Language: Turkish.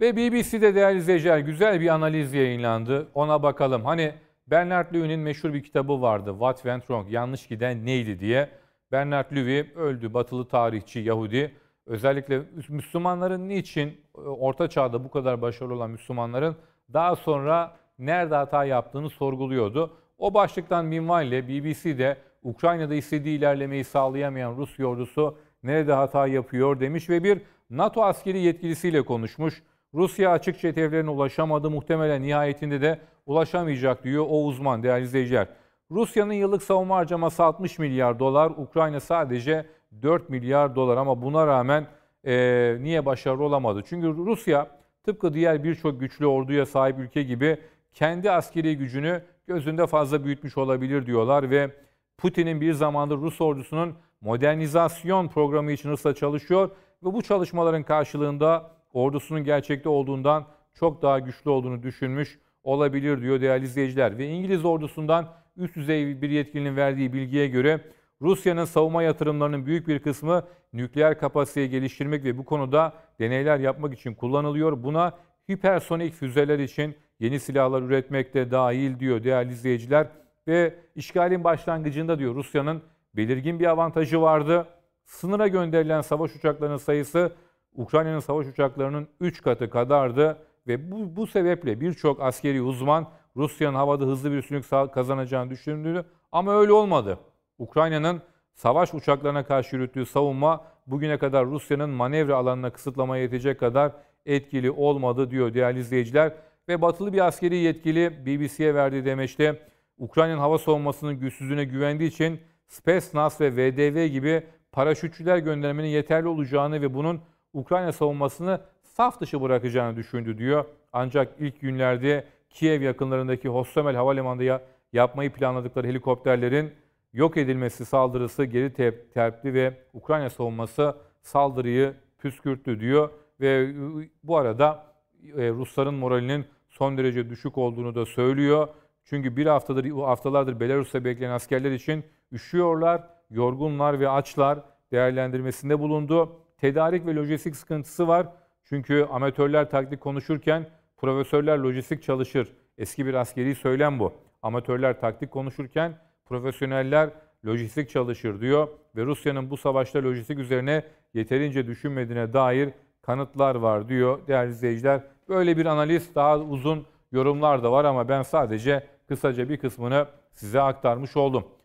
Ve BBC'de değerli izleyiciler güzel bir analiz yayınlandı. Ona bakalım. Hani Bernard Lewy'nin meşhur bir kitabı vardı. What Went Wrong? Yanlış giden neydi diye. Bernard Levy öldü. Batılı tarihçi, Yahudi. Özellikle Müslümanların niçin e, Orta Çağ'da bu kadar başarılı olan Müslümanların daha sonra nerede hata yaptığını sorguluyordu. O başlıktan minvalle BBC'de Ukrayna'da istediği ilerlemeyi sağlayamayan Rus ordusu nerede hata yapıyor demiş ve bir NATO askeri yetkilisiyle konuşmuş. Rusya açıkça hedeflerine ulaşamadı. Muhtemelen nihayetinde de ulaşamayacak diyor o uzman değerli izleyiciler. Rusya'nın yıllık savunma harcaması 60 milyar dolar. Ukrayna sadece 4 milyar dolar ama buna rağmen e, niye başarılı olamadı? Çünkü Rusya tıpkı diğer birçok güçlü orduya sahip ülke gibi kendi askeri gücünü gözünde fazla büyütmüş olabilir diyorlar ve Putin'in bir zamandır Rus ordusunun modernizasyon programı için hırsla çalışıyor ve bu çalışmaların karşılığında ordusunun gerçekte olduğundan çok daha güçlü olduğunu düşünmüş olabilir diyor değerli izleyiciler. Ve İngiliz ordusundan üst düzey bir yetkilinin verdiği bilgiye göre Rusya'nın savunma yatırımlarının büyük bir kısmı nükleer kapasiteyi geliştirmek ve bu konuda deneyler yapmak için kullanılıyor. Buna hipersonik füzeler için yeni silahlar üretmek de dahil diyor değerli izleyiciler. Ve işgalin başlangıcında diyor Rusya'nın belirgin bir avantajı vardı. Sınıra gönderilen savaş uçaklarının sayısı Ukrayna'nın savaş uçaklarının 3 katı kadardı ve bu, bu sebeple birçok askeri uzman Rusya'nın havada hızlı bir üstünlük kazanacağını düşündüğünü ama öyle olmadı. Ukrayna'nın savaş uçaklarına karşı yürüttüğü savunma bugüne kadar Rusya'nın manevra alanına kısıtlamaya yetecek kadar etkili olmadı diyor değerli izleyiciler. Ve batılı bir askeri yetkili BBC'ye verdiği demeçte Ukrayna'nın hava savunmasının güçsüzlüğüne güvendiği için Spetsnaz ve VDV gibi paraşütçüler göndermenin yeterli olacağını ve bunun Ukrayna savunmasını saf dışı bırakacağını düşündü diyor. Ancak ilk günlerde Kiev yakınlarındaki Hostomel Havalimanı'nda ya yapmayı planladıkları helikopterlerin yok edilmesi saldırısı geri tep terpti ve Ukrayna savunması saldırıyı püskürttü diyor. Ve ıı, bu arada e, Rusların moralinin son derece düşük olduğunu da söylüyor. Çünkü bir haftadır, haftalardır Belarus'ta bekleyen askerler için üşüyorlar, yorgunlar ve açlar değerlendirmesinde bulundu tedarik ve lojistik sıkıntısı var. Çünkü amatörler taktik konuşurken profesörler lojistik çalışır. Eski bir askeri söylem bu. Amatörler taktik konuşurken profesyoneller lojistik çalışır diyor ve Rusya'nın bu savaşta lojistik üzerine yeterince düşünmediğine dair kanıtlar var diyor değerli izleyiciler. Böyle bir analiz daha uzun yorumlar da var ama ben sadece kısaca bir kısmını size aktarmış oldum.